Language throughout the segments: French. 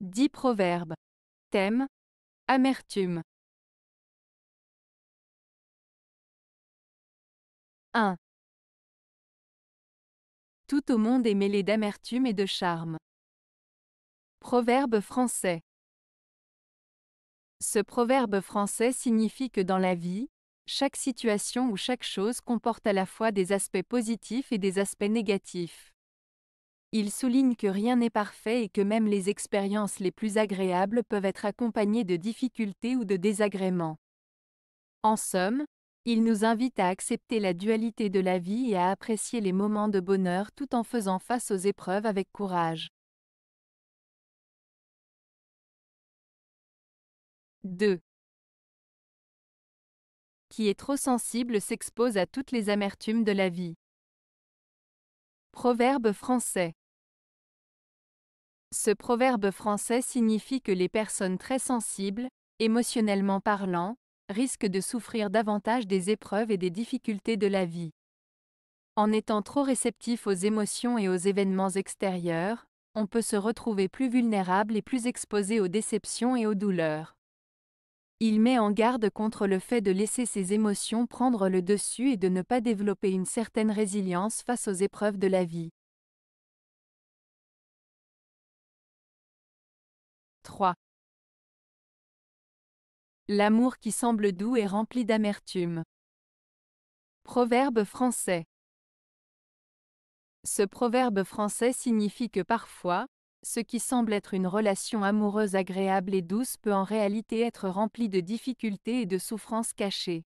10 proverbes. Thème Amertume. 1. Tout au monde est mêlé d'amertume et de charme. Proverbe français. Ce proverbe français signifie que dans la vie, chaque situation ou chaque chose comporte à la fois des aspects positifs et des aspects négatifs. Il souligne que rien n'est parfait et que même les expériences les plus agréables peuvent être accompagnées de difficultés ou de désagréments. En somme, il nous invite à accepter la dualité de la vie et à apprécier les moments de bonheur tout en faisant face aux épreuves avec courage. 2. Qui est trop sensible s'expose à toutes les amertumes de la vie. Proverbe français. Ce proverbe français signifie que les personnes très sensibles, émotionnellement parlant, risquent de souffrir davantage des épreuves et des difficultés de la vie. En étant trop réceptif aux émotions et aux événements extérieurs, on peut se retrouver plus vulnérable et plus exposé aux déceptions et aux douleurs. Il met en garde contre le fait de laisser ses émotions prendre le dessus et de ne pas développer une certaine résilience face aux épreuves de la vie. L'amour qui semble doux est rempli d'amertume. Proverbe français. Ce proverbe français signifie que parfois, ce qui semble être une relation amoureuse agréable et douce peut en réalité être rempli de difficultés et de souffrances cachées.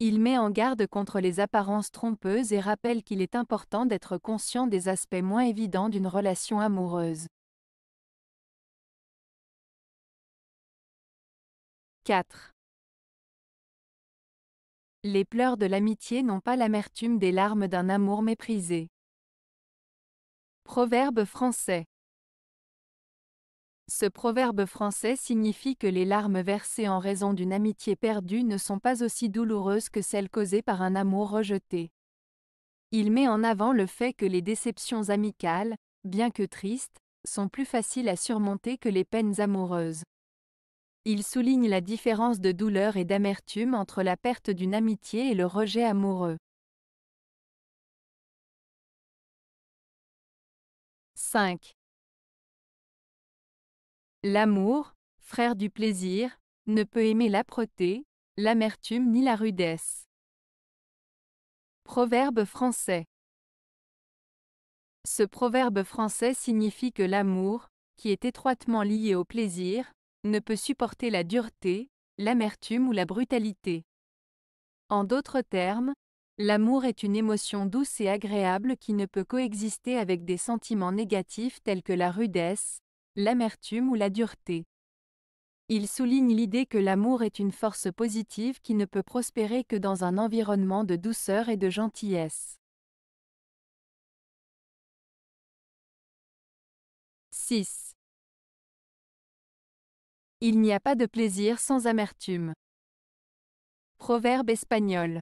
Il met en garde contre les apparences trompeuses et rappelle qu'il est important d'être conscient des aspects moins évidents d'une relation amoureuse. 4. Les pleurs de l'amitié n'ont pas l'amertume des larmes d'un amour méprisé. Proverbe français. Ce proverbe français signifie que les larmes versées en raison d'une amitié perdue ne sont pas aussi douloureuses que celles causées par un amour rejeté. Il met en avant le fait que les déceptions amicales, bien que tristes, sont plus faciles à surmonter que les peines amoureuses. Il souligne la différence de douleur et d'amertume entre la perte d'une amitié et le rejet amoureux. 5. L'amour, frère du plaisir, ne peut aimer l'âpreté, l'amertume ni la rudesse. Proverbe français Ce proverbe français signifie que l'amour, qui est étroitement lié au plaisir, ne peut supporter la dureté, l'amertume ou la brutalité. En d'autres termes, l'amour est une émotion douce et agréable qui ne peut coexister avec des sentiments négatifs tels que la rudesse, l'amertume ou la dureté. Il souligne l'idée que l'amour est une force positive qui ne peut prospérer que dans un environnement de douceur et de gentillesse. 6. Il n'y a pas de plaisir sans amertume. Proverbe espagnol.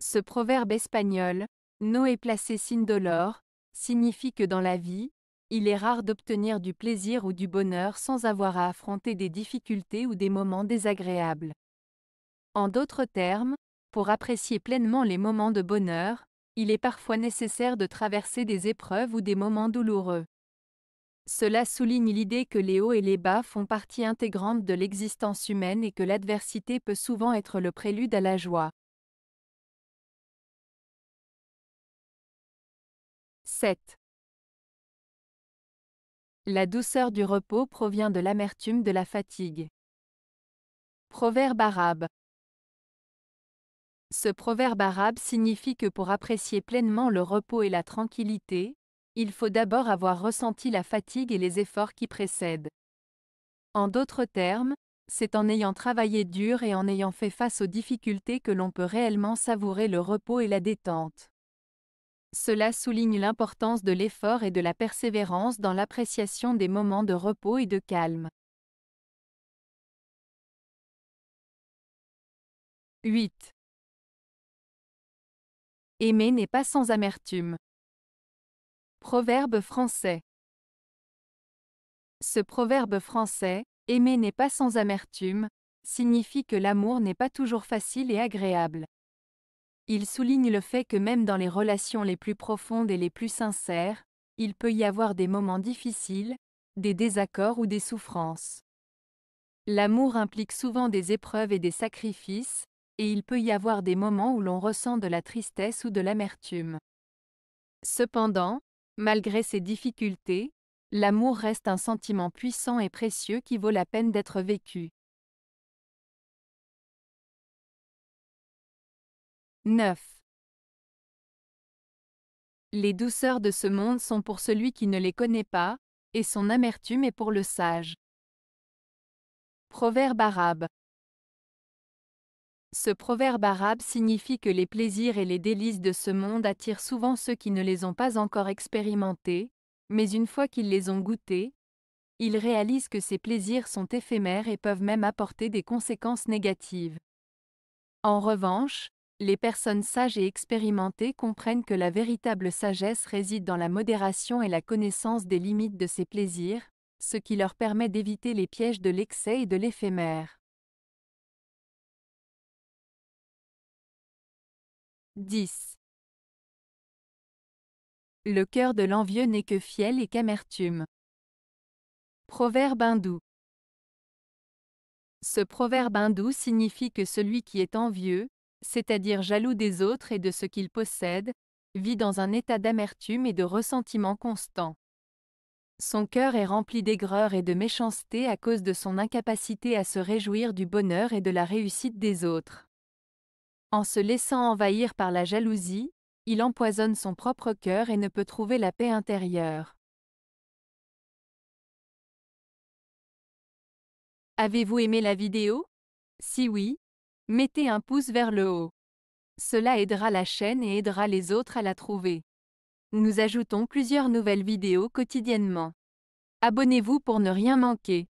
Ce proverbe espagnol, Noé placé dolor, signifie que dans la vie, il est rare d'obtenir du plaisir ou du bonheur sans avoir à affronter des difficultés ou des moments désagréables. En d'autres termes, pour apprécier pleinement les moments de bonheur, il est parfois nécessaire de traverser des épreuves ou des moments douloureux. Cela souligne l'idée que les hauts et les bas font partie intégrante de l'existence humaine et que l'adversité peut souvent être le prélude à la joie. 7. La douceur du repos provient de l'amertume de la fatigue. Proverbe arabe. Ce proverbe arabe signifie que pour apprécier pleinement le repos et la tranquillité, il faut d'abord avoir ressenti la fatigue et les efforts qui précèdent. En d'autres termes, c'est en ayant travaillé dur et en ayant fait face aux difficultés que l'on peut réellement savourer le repos et la détente. Cela souligne l'importance de l'effort et de la persévérance dans l'appréciation des moments de repos et de calme. 8. Aimer n'est pas sans amertume. Proverbe français. Ce proverbe français, aimer n'est pas sans amertume, signifie que l'amour n'est pas toujours facile et agréable. Il souligne le fait que même dans les relations les plus profondes et les plus sincères, il peut y avoir des moments difficiles, des désaccords ou des souffrances. L'amour implique souvent des épreuves et des sacrifices, et il peut y avoir des moments où l'on ressent de la tristesse ou de l'amertume. Cependant, Malgré ses difficultés, l'amour reste un sentiment puissant et précieux qui vaut la peine d'être vécu. 9. Les douceurs de ce monde sont pour celui qui ne les connaît pas, et son amertume est pour le sage. Proverbe arabe. Ce proverbe arabe signifie que les plaisirs et les délices de ce monde attirent souvent ceux qui ne les ont pas encore expérimentés, mais une fois qu'ils les ont goûtés, ils réalisent que ces plaisirs sont éphémères et peuvent même apporter des conséquences négatives. En revanche, les personnes sages et expérimentées comprennent que la véritable sagesse réside dans la modération et la connaissance des limites de ces plaisirs, ce qui leur permet d'éviter les pièges de l'excès et de l'éphémère. 10. Le cœur de l'envieux n'est que fiel et qu'amertume. Proverbe hindou. Ce proverbe hindou signifie que celui qui est envieux, c'est-à-dire jaloux des autres et de ce qu'il possède, vit dans un état d'amertume et de ressentiment constant. Son cœur est rempli d'aigreur et de méchanceté à cause de son incapacité à se réjouir du bonheur et de la réussite des autres. En se laissant envahir par la jalousie, il empoisonne son propre cœur et ne peut trouver la paix intérieure. Avez-vous aimé la vidéo Si oui, mettez un pouce vers le haut. Cela aidera la chaîne et aidera les autres à la trouver. Nous ajoutons plusieurs nouvelles vidéos quotidiennement. Abonnez-vous pour ne rien manquer.